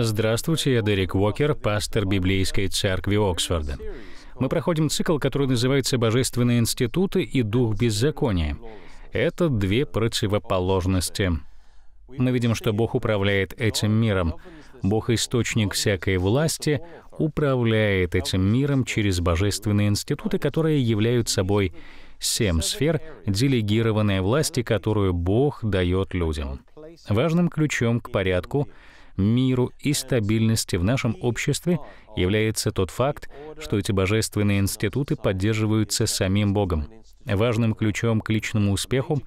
Здравствуйте, я Дерек Уокер, пастор Библейской церкви Оксфорда. Мы проходим цикл, который называется «Божественные институты и дух беззакония». Это две противоположности. Мы видим, что Бог управляет этим миром. Бог — источник всякой власти, управляет этим миром через божественные институты, которые являются собой семь сфер делегированной власти, которую Бог дает людям. Важным ключом к порядку — миру и стабильности в нашем обществе является тот факт, что эти божественные институты поддерживаются самим Богом. Важным ключом к личному успеху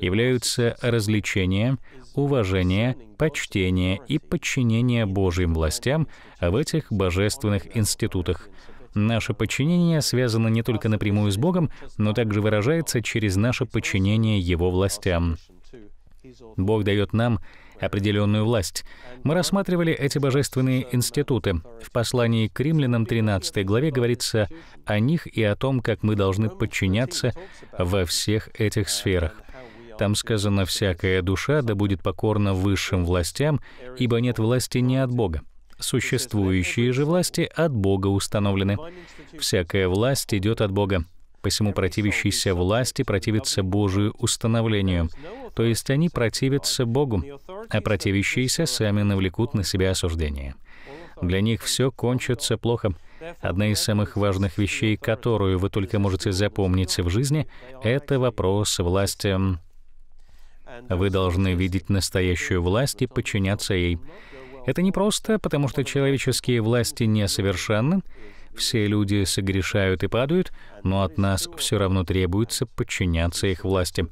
являются развлечения, уважение, почтение и подчинение Божьим властям в этих божественных институтах. Наше подчинение связано не только напрямую с Богом, но также выражается через наше подчинение Его властям. Бог дает нам определенную власть. Мы рассматривали эти божественные институты. В послании к римлянам 13 главе говорится о них и о том, как мы должны подчиняться во всех этих сферах. Там сказано «всякая душа да будет покорна высшим властям, ибо нет власти не от Бога». Существующие же власти от Бога установлены. Всякая власть идет от Бога. Посему противящийся власти противятся Божию установлению. То есть они противятся Богу, а противящиеся сами навлекут на себя осуждение. Для них все кончится плохо. Одна из самых важных вещей, которую вы только можете запомнить в жизни, это вопрос власти. Вы должны видеть настоящую власть и подчиняться ей. Это не просто, потому что человеческие власти несовершенны, все люди согрешают и падают, но от нас все равно требуется подчиняться их власти.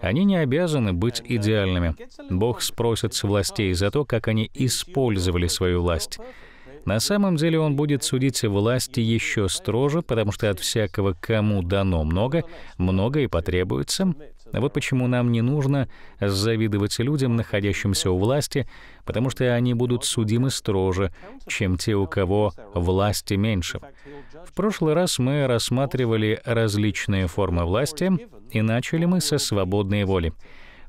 Они не обязаны быть идеальными. Бог спросит с властей за то, как они использовали свою власть. На самом деле он будет судить власти еще строже, потому что от всякого, кому дано много, много и потребуется, вот почему нам не нужно завидовать людям, находящимся у власти, потому что они будут судимы строже, чем те, у кого власти меньше. В прошлый раз мы рассматривали различные формы власти, и начали мы со свободной воли.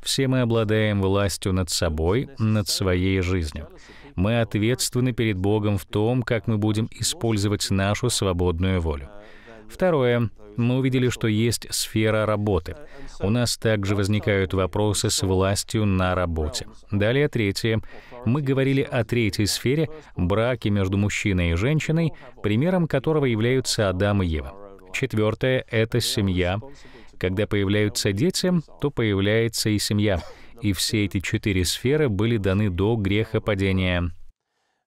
Все мы обладаем властью над собой, над своей жизнью. Мы ответственны перед Богом в том, как мы будем использовать нашу свободную волю. Второе. Мы увидели, что есть сфера работы. У нас также возникают вопросы с властью на работе. Далее третье. Мы говорили о третьей сфере — браке между мужчиной и женщиной, примером которого являются Адам и Ева. Четвертое — это семья. Когда появляются дети, то появляется и семья. И все эти четыре сферы были даны до грехопадения.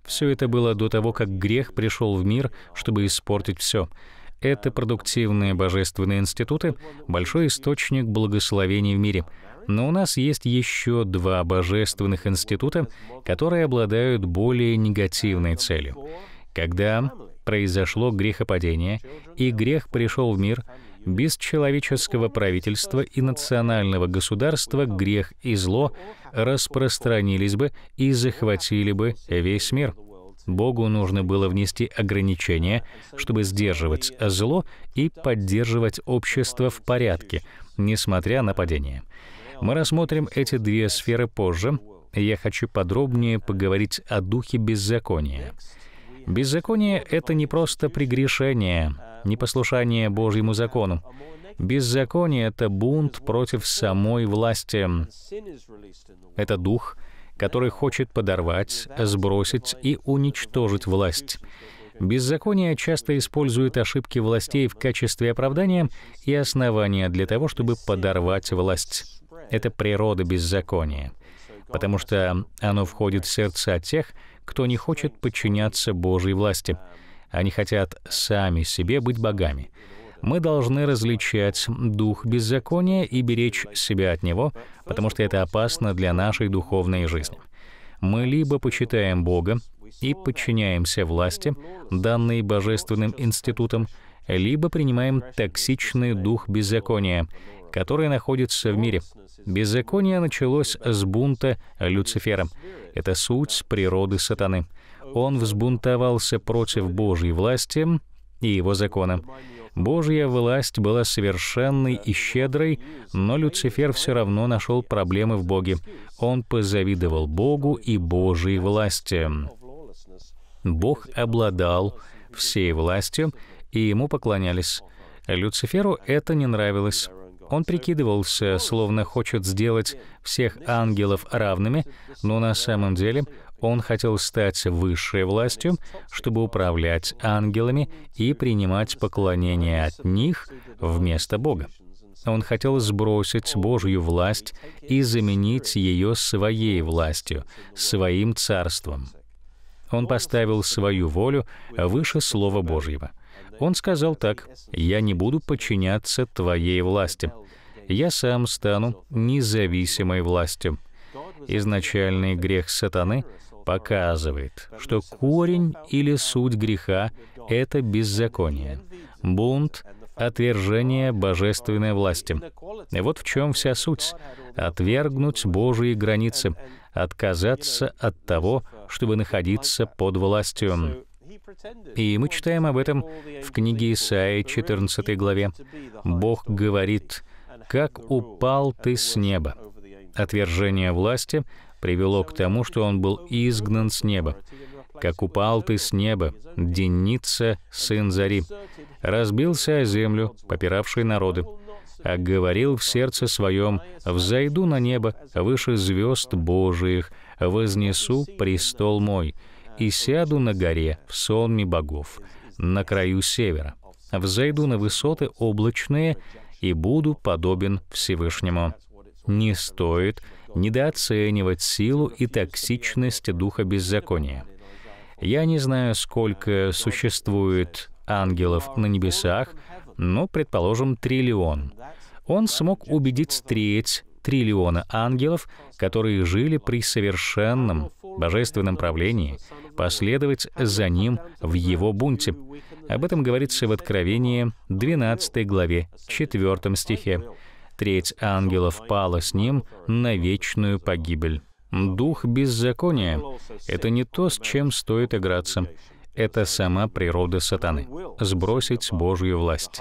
Все это было до того, как грех пришел в мир, чтобы испортить все — это продуктивные божественные институты, большой источник благословений в мире. Но у нас есть еще два божественных института, которые обладают более негативной целью. Когда произошло грехопадение, и грех пришел в мир, без человеческого правительства и национального государства грех и зло распространились бы и захватили бы весь мир. Богу нужно было внести ограничения, чтобы сдерживать зло и поддерживать общество в порядке, несмотря на падение. Мы рассмотрим эти две сферы позже. Я хочу подробнее поговорить о духе беззакония. Беззаконие — это не просто прегрешение, непослушание Божьему закону. Беззаконие — это бунт против самой власти. Это дух — который хочет подорвать, сбросить и уничтожить власть. Беззаконие часто использует ошибки властей в качестве оправдания и основания для того, чтобы подорвать власть. Это природа беззакония, потому что оно входит в сердца тех, кто не хочет подчиняться Божьей власти. Они хотят сами себе быть богами — мы должны различать дух беззакония и беречь себя от него, потому что это опасно для нашей духовной жизни. Мы либо почитаем Бога и подчиняемся власти, данной божественным институтам, либо принимаем токсичный дух беззакония, который находится в мире. Беззаконие началось с бунта Люцифера. Это суть природы сатаны. Он взбунтовался против Божьей власти и его закона. Божья власть была совершенной и щедрой, но Люцифер все равно нашел проблемы в Боге. Он позавидовал Богу и Божьей власти. Бог обладал всей властью, и ему поклонялись. Люциферу это не нравилось. Он прикидывался, словно хочет сделать всех ангелов равными, но на самом деле он хотел стать высшей властью, чтобы управлять ангелами и принимать поклонение от них вместо Бога. Он хотел сбросить Божью власть и заменить ее своей властью, своим царством. Он поставил свою волю выше Слова Божьего. Он сказал так, «Я не буду подчиняться твоей власти, я сам стану независимой властью. Изначальный грех сатаны показывает, что корень или суть греха — это беззаконие, бунт, отвержение божественной власти. И вот в чем вся суть — отвергнуть Божьи границы, отказаться от того, чтобы находиться под властью. И мы читаем об этом в книге Исаии 14 главе. «Бог говорит, как упал ты с неба». Отвержение власти привело к тому, что он был изгнан с неба. «Как упал ты с неба, Деница, сын Зари, разбился о землю, попиравший народы, а говорил в сердце своем, «Взойду на небо, выше звезд Божиих, вознесу престол мой, и сяду на горе в сонме богов, на краю севера, взойду на высоты облачные и буду подобен Всевышнему. Не стоит недооценивать силу и токсичность духа беззакония. Я не знаю, сколько существует ангелов на небесах, но, предположим, триллион. Он смог убедить треть триллиона ангелов, которые жили при совершенном божественном правлении, последовать за ним в его бунте. Об этом говорится в Откровении 12 главе 4 стихе. Треть ангелов пала с ним на вечную погибель. Дух беззакония — это не то, с чем стоит играться. Это сама природа сатаны — сбросить Божью власть.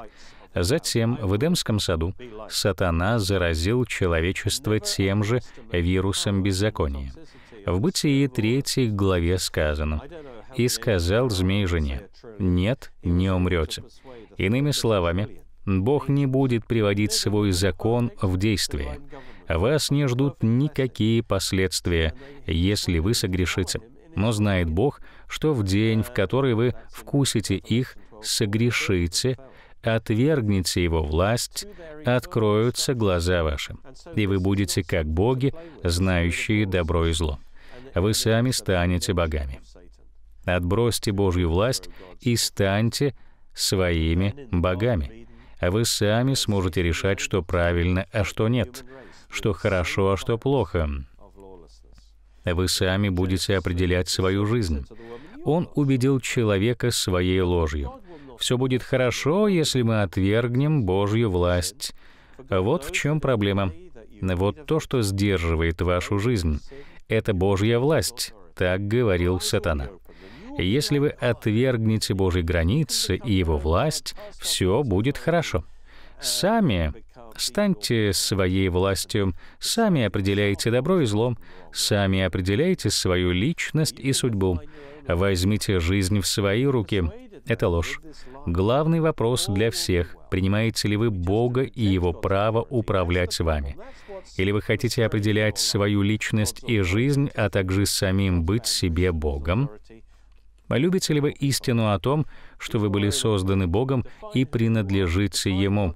Затем в Эдемском саду сатана заразил человечество тем же вирусом беззакония. В Бытии 3 главе сказано, и сказал змей жене, «Нет, не умрете». Иными словами, Бог не будет приводить свой закон в действие. Вас не ждут никакие последствия, если вы согрешите. Но знает Бог, что в день, в который вы вкусите их, согрешите, отвергнете его власть, откроются глаза ваши, и вы будете как боги, знающие добро и зло. Вы сами станете богами. Отбросьте Божью власть и станьте своими богами. А вы сами сможете решать, что правильно, а что нет, что хорошо, а что плохо. Вы сами будете определять свою жизнь. Он убедил человека своей ложью. Все будет хорошо, если мы отвергнем Божью власть. Вот в чем проблема. Вот то, что сдерживает вашу жизнь. Это Божья власть. Так говорил сатана. Если вы отвергнете Божьи границы и Его власть, все будет хорошо. Сами станьте своей властью, сами определяйте добро и зло, сами определяйте свою личность и судьбу. Возьмите жизнь в свои руки. Это ложь. Главный вопрос для всех — принимаете ли вы Бога и Его право управлять вами? Или вы хотите определять свою личность и жизнь, а также самим быть себе Богом? А любите ли вы истину о том, что вы были созданы Богом и принадлежите Ему?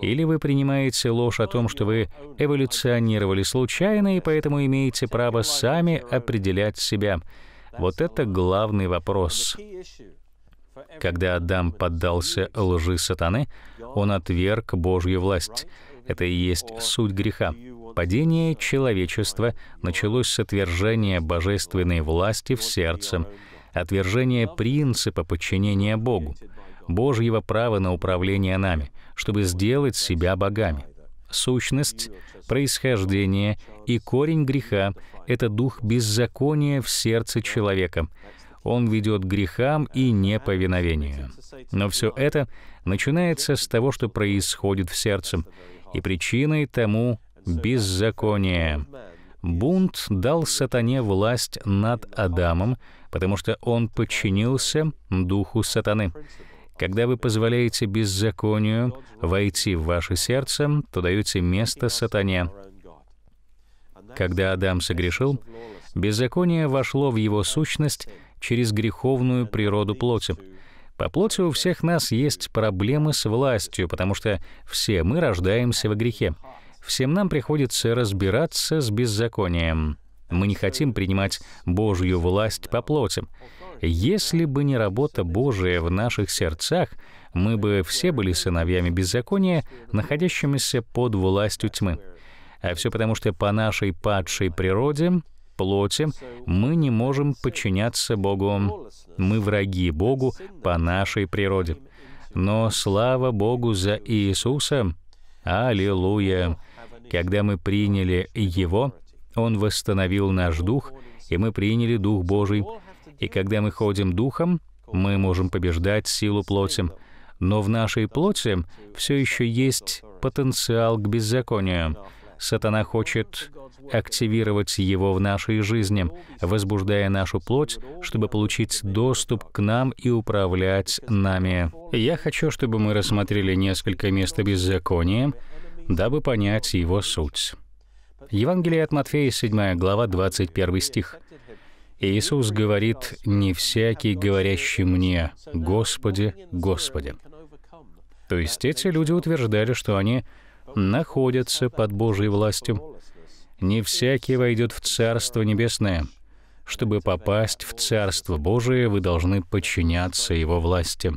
Или вы принимаете ложь о том, что вы эволюционировали случайно и поэтому имеете право сами определять себя? Вот это главный вопрос. Когда Адам поддался лжи сатаны, он отверг Божью власть. Это и есть суть греха. Падение человечества началось с отвержения божественной власти в сердце отвержение принципа подчинения Богу, Божьего права на управление нами, чтобы сделать себя богами. Сущность, происхождение и корень греха — это дух беззакония в сердце человека. Он ведет к грехам и неповиновению. Но все это начинается с того, что происходит в сердце, и причиной тому — беззаконие. Бунт дал сатане власть над Адамом, потому что он подчинился духу сатаны. Когда вы позволяете беззаконию войти в ваше сердце, то даете место сатане. Когда Адам согрешил, беззаконие вошло в его сущность через греховную природу плоти. По плоти у всех нас есть проблемы с властью, потому что все мы рождаемся во грехе. Всем нам приходится разбираться с беззаконием. Мы не хотим принимать Божью власть по плоти. Если бы не работа Божия в наших сердцах, мы бы все были сыновьями беззакония, находящимися под властью тьмы. А все потому, что по нашей падшей природе, плоти, мы не можем подчиняться Богу. Мы враги Богу по нашей природе. Но слава Богу за Иисуса! Аллилуйя! Когда мы приняли Его, он восстановил наш дух, и мы приняли Дух Божий. И когда мы ходим Духом, мы можем побеждать силу плоти. Но в нашей плоти все еще есть потенциал к беззаконию. Сатана хочет активировать его в нашей жизни, возбуждая нашу плоть, чтобы получить доступ к нам и управлять нами. Я хочу, чтобы мы рассмотрели несколько мест беззакония, дабы понять его суть. Евангелие от Матфея, 7 глава, 21 стих. Иисус говорит, «Не всякий, говорящий мне, Господи, Господи». То есть эти люди утверждали, что они находятся под Божьей властью. «Не всякий войдет в Царство Небесное». Чтобы попасть в Царство Божие, вы должны подчиняться Его власти.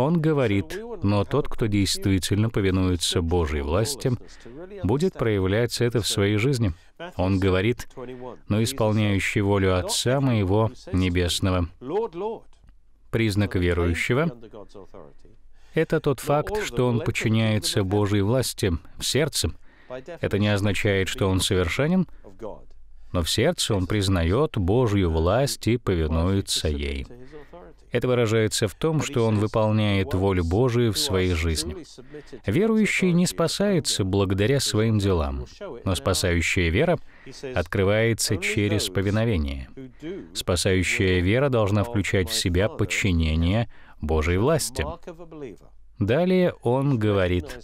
Он говорит, но тот, кто действительно повинуется Божьей власти, будет проявлять это в своей жизни. Он говорит, но исполняющий волю Отца моего Небесного. Признак верующего — это тот факт, что он подчиняется Божьей власти в сердце. Это не означает, что он совершенен, но в сердце он признает Божью власть и повинуется ей. Это выражается в том, что он выполняет волю Божию в своей жизни. Верующий не спасается благодаря своим делам, но спасающая вера открывается через повиновение. Спасающая вера должна включать в себя подчинение Божьей власти. Далее он говорит,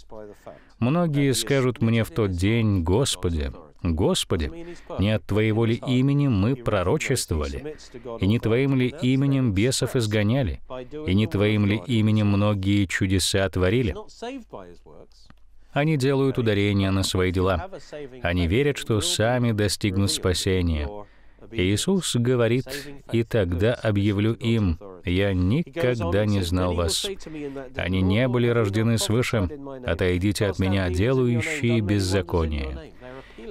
«Многие скажут мне в тот день, Господи, «Господи, не от Твоего ли имени мы пророчествовали, и не Твоим ли именем бесов изгоняли, и не Твоим ли именем многие чудеса творили?» Они делают ударение на свои дела. Они верят, что сами достигнут спасения. Иисус говорит, «И тогда объявлю им, я никогда не знал вас. Они не были рождены свыше, отойдите от меня, делающие беззаконие».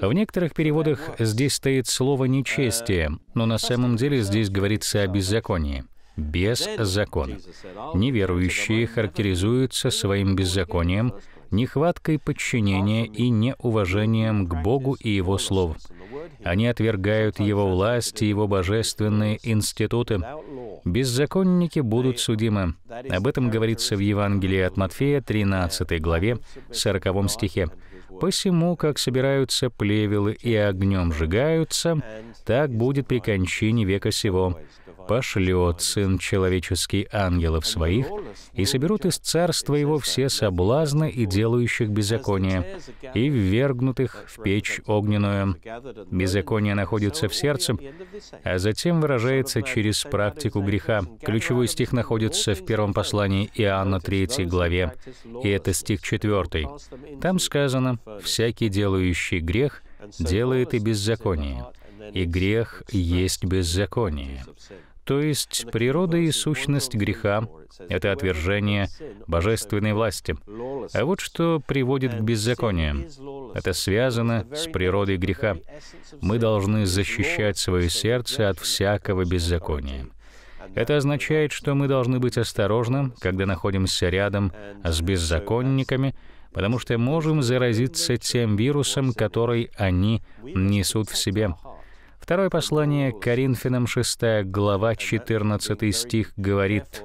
В некоторых переводах здесь стоит слово «нечестие», но на самом деле здесь говорится о беззаконии. Без закона. Неверующие характеризуются своим беззаконием, нехваткой подчинения и неуважением к Богу и Его Слову. Они отвергают Его власть и Его божественные институты. Беззаконники будут судимы. Об этом говорится в Евангелии от Матфея, 13 главе, 40 стихе. Посему, как собираются плевелы и огнем сжигаются, так будет при кончине века сего пошлет Сын Человеческий ангелов своих, и соберут из царства его все соблазны и делающих беззаконие, и ввергнут их в печь огненную. Беззаконие находится в сердце, а затем выражается через практику греха. Ключевой стих находится в первом послании Иоанна 3 главе, и это стих 4. Там сказано «Всякий делающий грех делает и беззаконие, и грех есть беззаконие». То есть природа и сущность греха — это отвержение божественной власти. А вот что приводит к беззаконию. Это связано с природой греха. Мы должны защищать свое сердце от всякого беззакония. Это означает, что мы должны быть осторожны, когда находимся рядом с беззаконниками, потому что можем заразиться тем вирусом, который они несут в себе — Второе послание Коринфянам 6 глава 14 стих говорит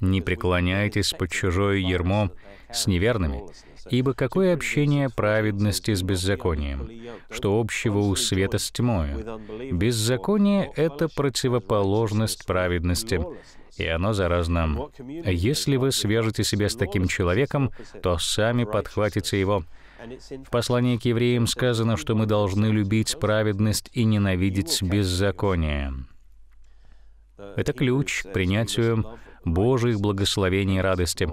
«Не преклоняйтесь под чужое ермо с неверными, ибо какое общение праведности с беззаконием, что общего у света с тьмою? Беззаконие — это противоположность праведности, и оно заразно. Если вы свяжете себя с таким человеком, то сами подхватите его, в послании к евреям сказано, что мы должны любить праведность и ненавидеть беззаконие. Это ключ к принятию Божьих благословений и радости.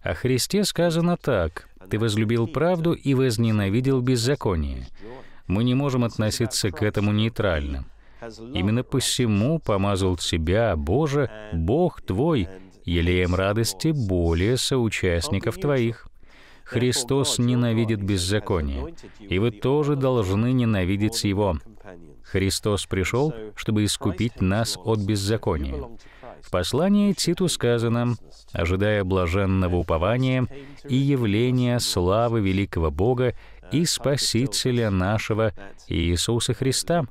О Христе сказано так, «Ты возлюбил правду и возненавидел беззаконие». Мы не можем относиться к этому нейтрально. Именно посему помазал тебя, Боже, Бог твой, елеем радости более соучастников твоих. Христос ненавидит беззаконие, и вы тоже должны ненавидеть его. Христос пришел, чтобы искупить нас от беззакония. В послании Титу сказано, ожидая блаженного упования и явления славы великого Бога и Спасителя нашего Иисуса Христа,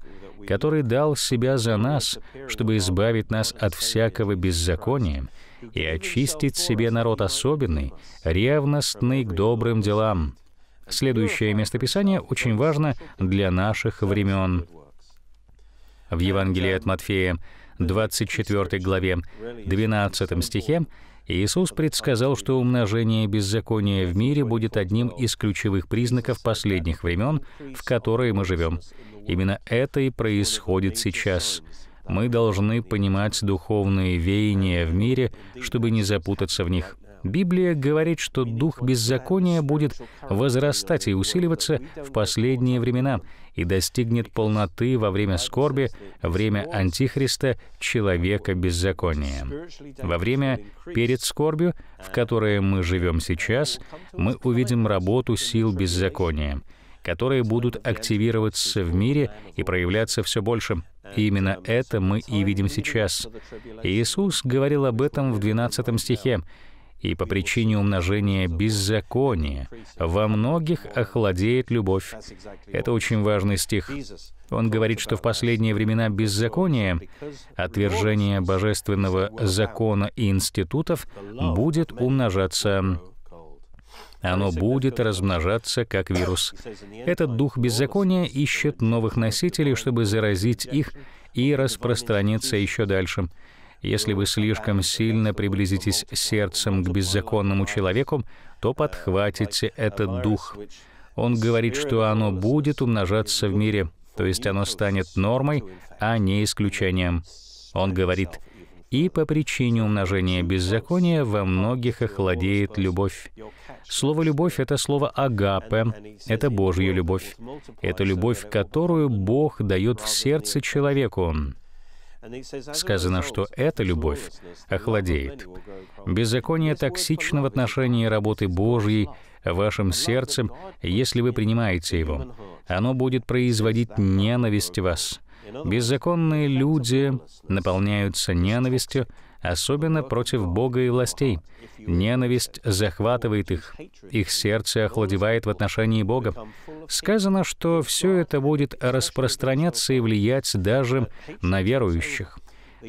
который дал Себя за нас, чтобы избавить нас от всякого беззакония и очистит себе народ особенный, ревностный к добрым делам». Следующее местописание очень важно для наших времен. В Евангелии от Матфея, 24 главе, 12 стихе, Иисус предсказал, что умножение беззакония в мире будет одним из ключевых признаков последних времен, в которые мы живем. Именно это и происходит сейчас — мы должны понимать духовные веяния в мире, чтобы не запутаться в них. Библия говорит, что дух беззакония будет возрастать и усиливаться в последние времена и достигнет полноты во время скорби, время Антихриста, человека беззакония. Во время перед скорбью, в которой мы живем сейчас, мы увидим работу сил беззакония, которые будут активироваться в мире и проявляться все больше именно это мы и видим сейчас. Иисус говорил об этом в 12 стихе. «И по причине умножения беззакония во многих охладеет любовь». Это очень важный стих. Он говорит, что в последние времена беззакония, отвержение божественного закона и институтов будет умножаться. Оно будет размножаться как вирус. Этот дух беззакония ищет новых носителей, чтобы заразить их и распространиться еще дальше. Если вы слишком сильно приблизитесь сердцем к беззаконному человеку, то uh, подхватите этот дух. Он говорит, что оно будет умножаться в мире, то есть оно станет нормой, а не исключением. Он говорит, и по причине умножения беззакония во многих охладеет любовь. Слово «любовь» — это слово «агапе», это Божья любовь. Это любовь, которую Бог дает в сердце человеку. Сказано, что эта любовь охладеет. Беззаконие токсично в отношении работы Божьей вашим сердцем, если вы принимаете его. Оно будет производить ненависть в вас. Беззаконные люди наполняются ненавистью, особенно против Бога и властей. Ненависть захватывает их, их сердце охладевает в отношении Бога. Сказано, что все это будет распространяться и влиять даже на верующих.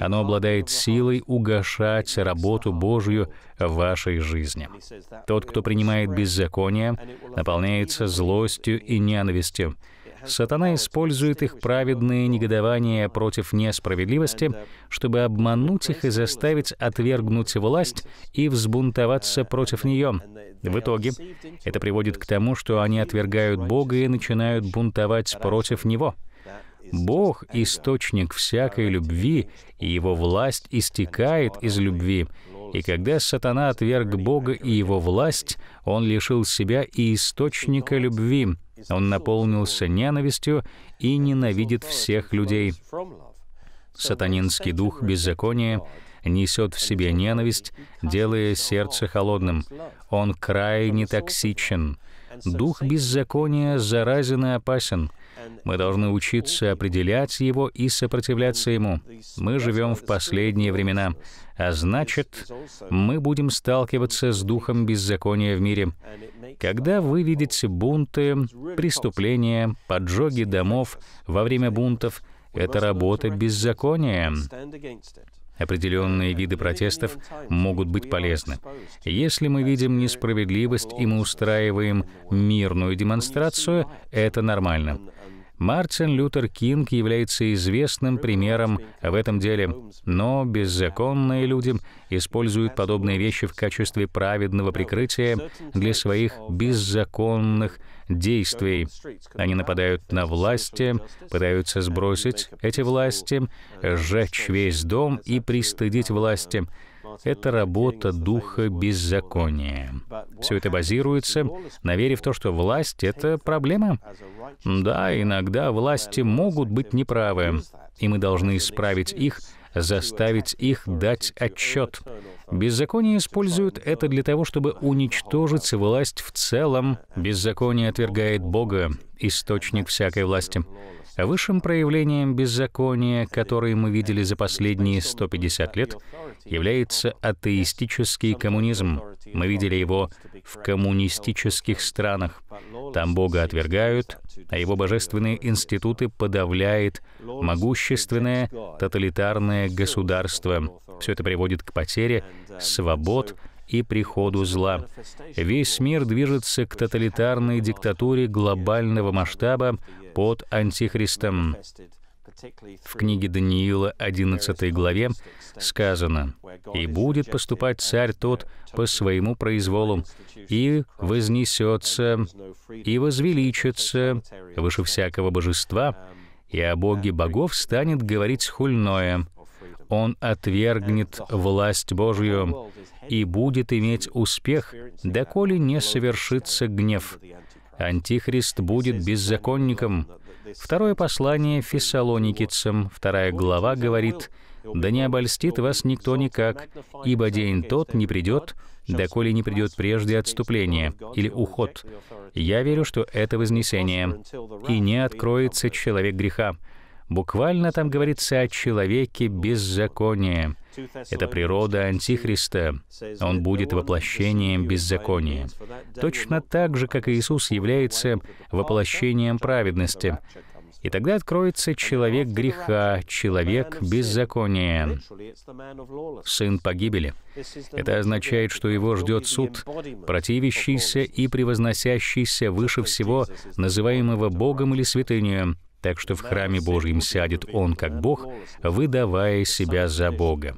Оно обладает силой угошать работу Божью в вашей жизни. Тот, кто принимает беззаконие, наполняется злостью и ненавистью сатана использует их праведные негодования против несправедливости, чтобы обмануть их и заставить отвергнуть власть и взбунтоваться против нее. В итоге это приводит к тому, что они отвергают Бога и начинают бунтовать против Него. Бог — источник всякой любви, и Его власть истекает из любви. И когда сатана отверг Бога и Его власть, он лишил себя и источника любви. Он наполнился ненавистью и ненавидит всех людей. Сатанинский дух беззакония несет в себе ненависть, делая сердце холодным. Он крайне токсичен. Дух беззакония заразен и опасен. Мы должны учиться определять его и сопротивляться ему. Мы живем в последние времена, а значит, мы будем сталкиваться с духом беззакония в мире. Когда вы видите бунты, преступления, поджоги домов во время бунтов, это работа беззакония. Определенные виды протестов могут быть полезны. Если мы видим несправедливость и мы устраиваем мирную демонстрацию, это нормально. Мартин Лютер Кинг является известным примером в этом деле, но беззаконные люди используют подобные вещи в качестве праведного прикрытия для своих беззаконных действий. Они нападают на власти, пытаются сбросить эти власти, сжечь весь дом и пристыдить власти — это работа духа беззакония. Все это базируется на вере в то, что власть — это проблема. Да, иногда власти могут быть неправы, и мы должны исправить их, заставить их дать отчет. Беззаконие используют это для того, чтобы уничтожить власть в целом. Беззаконие отвергает Бога, источник всякой власти. Высшим проявлением беззакония, которое мы видели за последние 150 лет, является атеистический коммунизм. Мы видели его в коммунистических странах. Там Бога отвергают, а его божественные институты подавляет могущественное тоталитарное государство. Все это приводит к потере свобод и приходу зла. Весь мир движется к тоталитарной диктатуре глобального масштаба, под Антихристом. В книге Даниила 11 главе сказано, «И будет поступать царь тот по своему произволу, и вознесется, и возвеличится выше всякого божества, и о Боге богов станет говорить хульное. Он отвергнет власть Божью и будет иметь успех, доколе не совершится гнев, Антихрист будет беззаконником. Второе послание Фессалоникицам, вторая глава, говорит, «Да не обольстит вас никто никак, ибо день тот не придет, доколе не придет прежде отступление или уход. Я верю, что это вознесение, и не откроется человек греха». Буквально там говорится о человеке беззакония. Это природа Антихриста. Он будет воплощением беззакония. Точно так же, как Иисус является воплощением праведности. И тогда откроется человек греха, человек беззакония, сын погибели. Это означает, что его ждет суд, противящийся и превозносящийся выше всего, называемого Богом или святынью, так что в храме Божьем сядет Он как Бог, выдавая себя за Бога.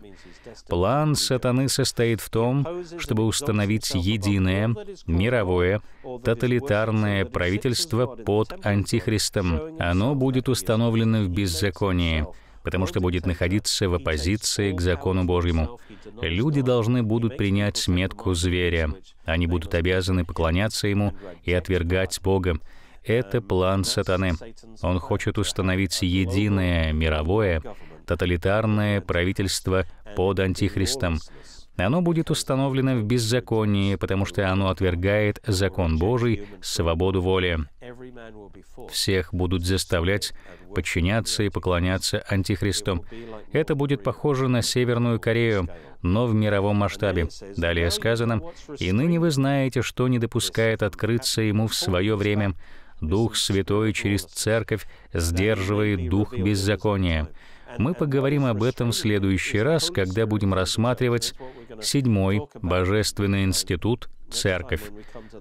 План сатаны состоит в том, чтобы установить единое, мировое, тоталитарное правительство под Антихристом. Оно будет установлено в беззаконии, потому что будет находиться в оппозиции к закону Божьему. Люди должны будут принять метку зверя. Они будут обязаны поклоняться ему и отвергать Бога, это план сатаны. Он хочет установить единое мировое тоталитарное правительство под антихристом. Оно будет установлено в беззаконии, потому что оно отвергает закон Божий, свободу воли. Всех будут заставлять подчиняться и поклоняться антихристу. Это будет похоже на Северную Корею, но в мировом масштабе. Далее сказано, «И ныне вы знаете, что не допускает открыться ему в свое время, Дух Святой через Церковь сдерживает дух беззакония. Мы поговорим об этом в следующий раз, когда будем рассматривать седьмой Божественный институт — Церковь.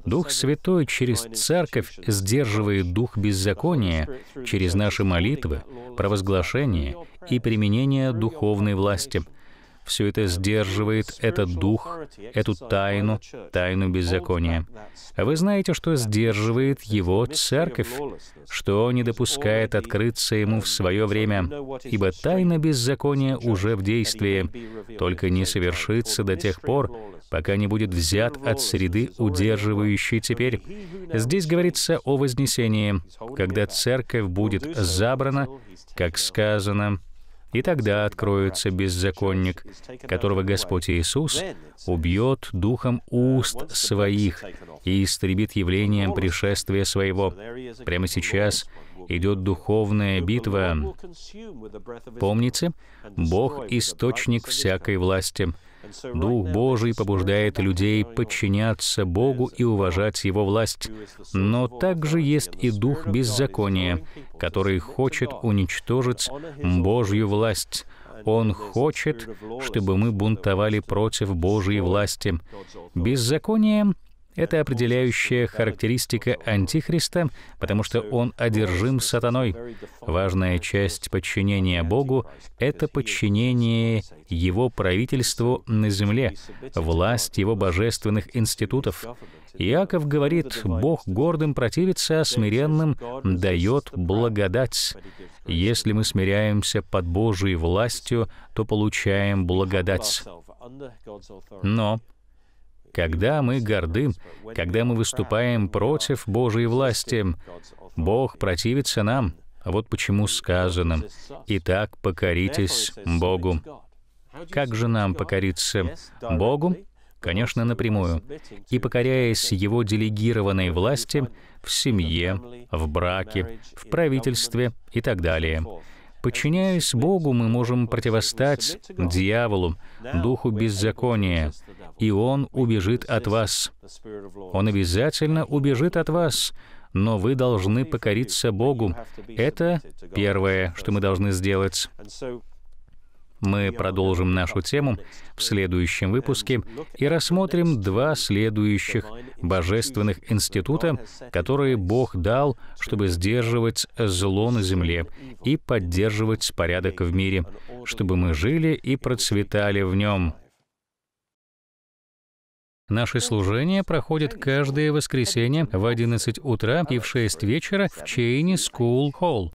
Дух Святой через Церковь сдерживает дух беззакония через наши молитвы, провозглашение и применение духовной власти — все это сдерживает этот дух, эту тайну, тайну беззакония. А вы знаете, что сдерживает его церковь, что не допускает открыться ему в свое время, ибо тайна беззакония уже в действии, только не совершится до тех пор, пока не будет взят от среды, удерживающей теперь. Здесь говорится о вознесении, когда церковь будет забрана, как сказано, и тогда откроется беззаконник, которого Господь Иисус убьет духом уст своих и истребит явлением пришествия своего. Прямо сейчас идет духовная битва. Помните, Бог — источник всякой власти. Дух Божий побуждает людей подчиняться Богу и уважать Его власть. Но также есть и дух беззакония, который хочет уничтожить Божью власть, он хочет, чтобы мы бунтовали против Божьей власти. Беззаконие это определяющая характеристика Антихриста, потому что он одержим сатаной. Важная часть подчинения Богу — это подчинение Его правительству на земле, власть Его божественных институтов. Иаков говорит, «Бог гордым противится, а смиренным дает благодать». Если мы смиряемся под Божьей властью, то получаем благодать. Но когда мы горды, когда мы выступаем против Божьей власти, Бог противится нам. Вот почему сказано, «Итак, покоритесь Богу». Как же нам покориться Богу? Конечно, напрямую. И покоряясь Его делегированной власти в семье, в браке, в правительстве и так далее. Подчиняясь Богу, мы можем противостать дьяволу, духу беззакония, и он убежит от вас. Он обязательно убежит от вас, но вы должны покориться Богу. Это первое, что мы должны сделать. Мы продолжим нашу тему в следующем выпуске и рассмотрим два следующих божественных института, которые Бог дал, чтобы сдерживать зло на земле и поддерживать порядок в мире, чтобы мы жили и процветали в нем. Наше служение проходит каждое воскресенье в 11 утра и в 6 вечера в Чейни School Холл.